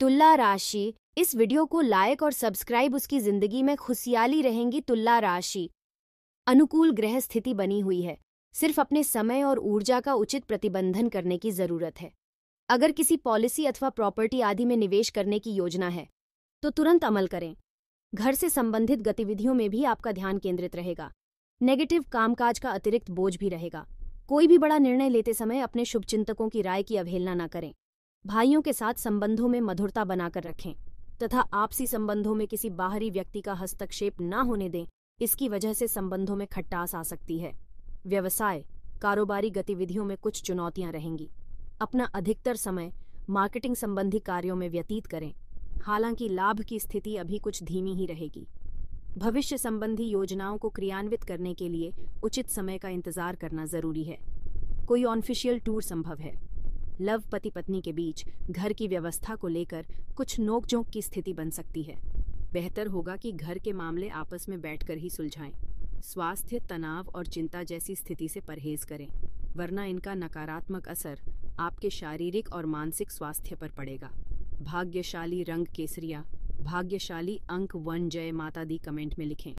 तुला राशि इस वीडियो को लाइक और सब्सक्राइब उसकी जिंदगी में खुशियाली रहेंगी तुला राशि अनुकूल ग्रह स्थिति बनी हुई है सिर्फ अपने समय और ऊर्जा का उचित प्रतिबंधन करने की जरूरत है अगर किसी पॉलिसी अथवा प्रॉपर्टी आदि में निवेश करने की योजना है तो तुरंत अमल करें घर से संबंधित गतिविधियों में भी आपका ध्यान केंद्रित रहेगा नेगेटिव कामकाज का अतिरिक्त बोझ भी रहेगा कोई भी बड़ा निर्णय लेते समय अपने शुभचिंतकों की राय की अवहेलना न करें भाइयों के साथ संबंधों में मधुरता बनाकर रखें तथा आपसी संबंधों में किसी बाहरी व्यक्ति का हस्तक्षेप न होने दें इसकी वजह से संबंधों में खट्टास आ सकती है व्यवसाय कारोबारी गतिविधियों में कुछ चुनौतियां रहेंगी अपना अधिकतर समय मार्केटिंग संबंधी कार्यों में व्यतीत करें हालांकि लाभ की स्थिति अभी कुछ धीमी ही रहेगी भविष्य संबंधी योजनाओं को क्रियान्वित करने के लिए उचित समय का इंतजार करना जरूरी है कोई ऑनफिशियल टूर संभव है लव पति पत्नी के बीच घर की व्यवस्था को लेकर कुछ नोकझोंक की स्थिति बन सकती है बेहतर होगा कि घर के मामले आपस में बैठकर ही सुलझाएं स्वास्थ्य तनाव और चिंता जैसी स्थिति से परहेज करें वरना इनका नकारात्मक असर आपके शारीरिक और मानसिक स्वास्थ्य पर पड़ेगा भाग्यशाली रंग केसरिया भाग्यशाली अंक वन जय माता दी कमेंट में लिखें